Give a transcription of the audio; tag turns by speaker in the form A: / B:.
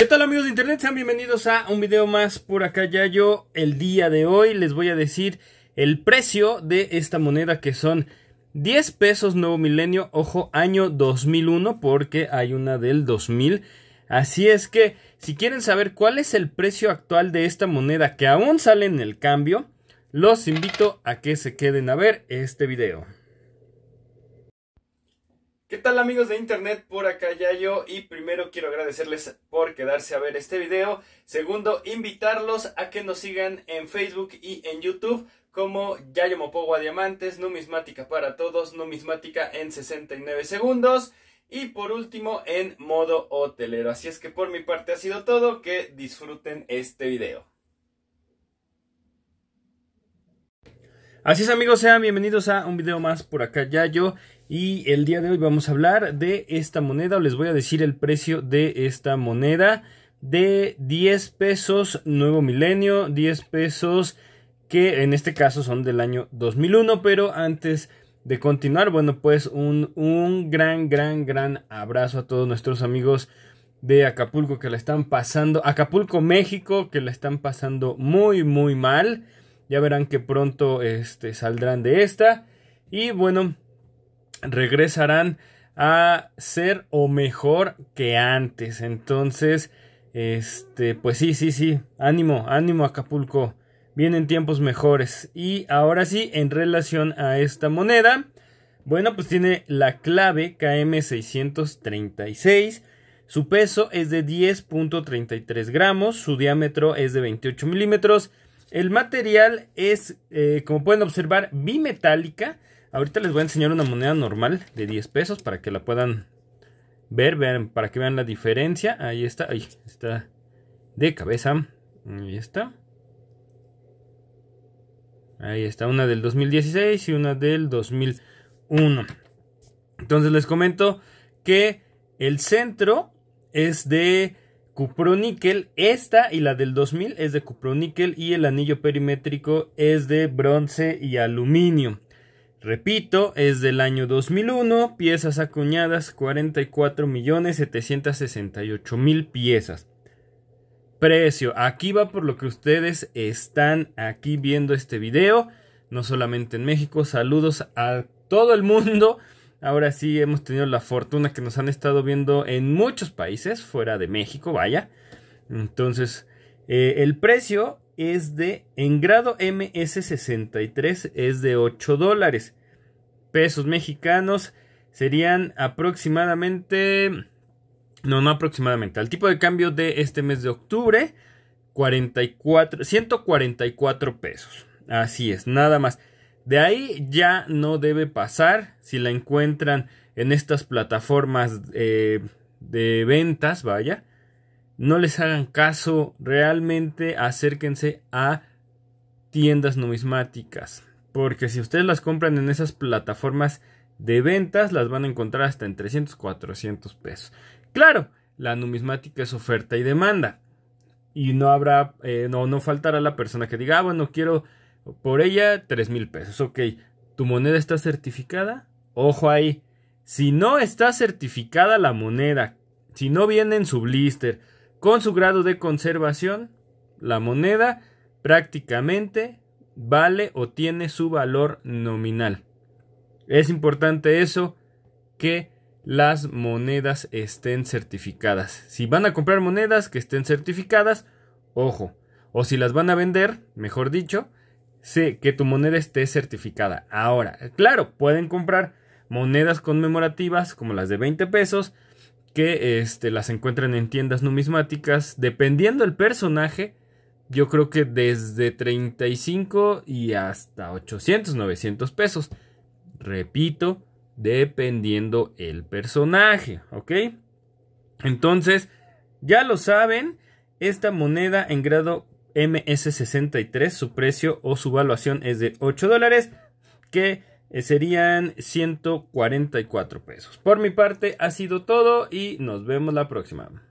A: ¿Qué tal amigos de internet? Sean bienvenidos a un video más por acá ya yo. El día de hoy les voy a decir el precio de esta moneda que son 10 pesos nuevo milenio, ojo año 2001 porque hay una del 2000. Así es que si quieren saber cuál es el precio actual de esta moneda que aún sale en el cambio, los invito a que se queden a ver este video. ¿Qué tal amigos de internet? Por acá Yayo y primero quiero agradecerles por quedarse a ver este video. Segundo, invitarlos a que nos sigan en Facebook y en YouTube como Yayo a Diamantes, Numismática para Todos, Numismática en 69 segundos y por último en modo hotelero. Así es que por mi parte ha sido todo, que disfruten este video. Así es amigos, sean bienvenidos a un video más por acá ya yo y el día de hoy vamos a hablar de esta moneda o les voy a decir el precio de esta moneda de 10 pesos nuevo milenio, 10 pesos que en este caso son del año 2001 pero antes de continuar bueno pues un, un gran gran gran abrazo a todos nuestros amigos de Acapulco que la están pasando, Acapulco México que la están pasando muy muy mal ya verán que pronto este, saldrán de esta. Y bueno, regresarán a ser o mejor que antes. Entonces, este, pues sí, sí, sí. Ánimo, ánimo Acapulco. Vienen tiempos mejores. Y ahora sí, en relación a esta moneda, bueno, pues tiene la clave KM636. Su peso es de 10.33 gramos, su diámetro es de 28 milímetros el material es, eh, como pueden observar, bimetálica. Ahorita les voy a enseñar una moneda normal de 10 pesos para que la puedan ver, para que vean la diferencia. Ahí está, ahí está de cabeza. Ahí está. Ahí está, una del 2016 y una del 2001. Entonces les comento que el centro es de cuproníquel. Esta y la del 2000 es de cuproníquel y el anillo perimétrico es de bronce y aluminio. Repito, es del año 2001, piezas acuñadas millones mil piezas. Precio, aquí va por lo que ustedes están aquí viendo este video, no solamente en México, saludos a todo el mundo. Ahora sí hemos tenido la fortuna que nos han estado viendo en muchos países, fuera de México, vaya. Entonces, eh, el precio es de, en grado MS63, es de 8 dólares. Pesos mexicanos serían aproximadamente, no, no aproximadamente, al tipo de cambio de este mes de octubre, 44, 144 pesos. Así es, nada más. De ahí ya no debe pasar. Si la encuentran en estas plataformas eh, de ventas, vaya, no les hagan caso. Realmente acérquense a tiendas numismáticas. Porque si ustedes las compran en esas plataformas de ventas, las van a encontrar hasta en 300, 400 pesos. Claro, la numismática es oferta y demanda. Y no habrá, eh, no, no faltará la persona que diga, ah, bueno, quiero por ella, tres mil pesos. Ok, ¿tu moneda está certificada? Ojo ahí. Si no está certificada la moneda, si no viene en su blister con su grado de conservación, la moneda prácticamente vale o tiene su valor nominal. Es importante eso que las monedas estén certificadas. Si van a comprar monedas que estén certificadas, ojo. O si las van a vender, mejor dicho, que tu moneda esté certificada. Ahora, claro, pueden comprar monedas conmemorativas como las de 20 pesos que este, las encuentran en tiendas numismáticas. Dependiendo el personaje, yo creo que desde 35 y hasta 800, 900 pesos. Repito, dependiendo el personaje, ¿ok? Entonces, ya lo saben, esta moneda en grado MS63, su precio o su valuación es de 8 dólares, que eh, serían 144 pesos. Por mi parte ha sido todo y nos vemos la próxima.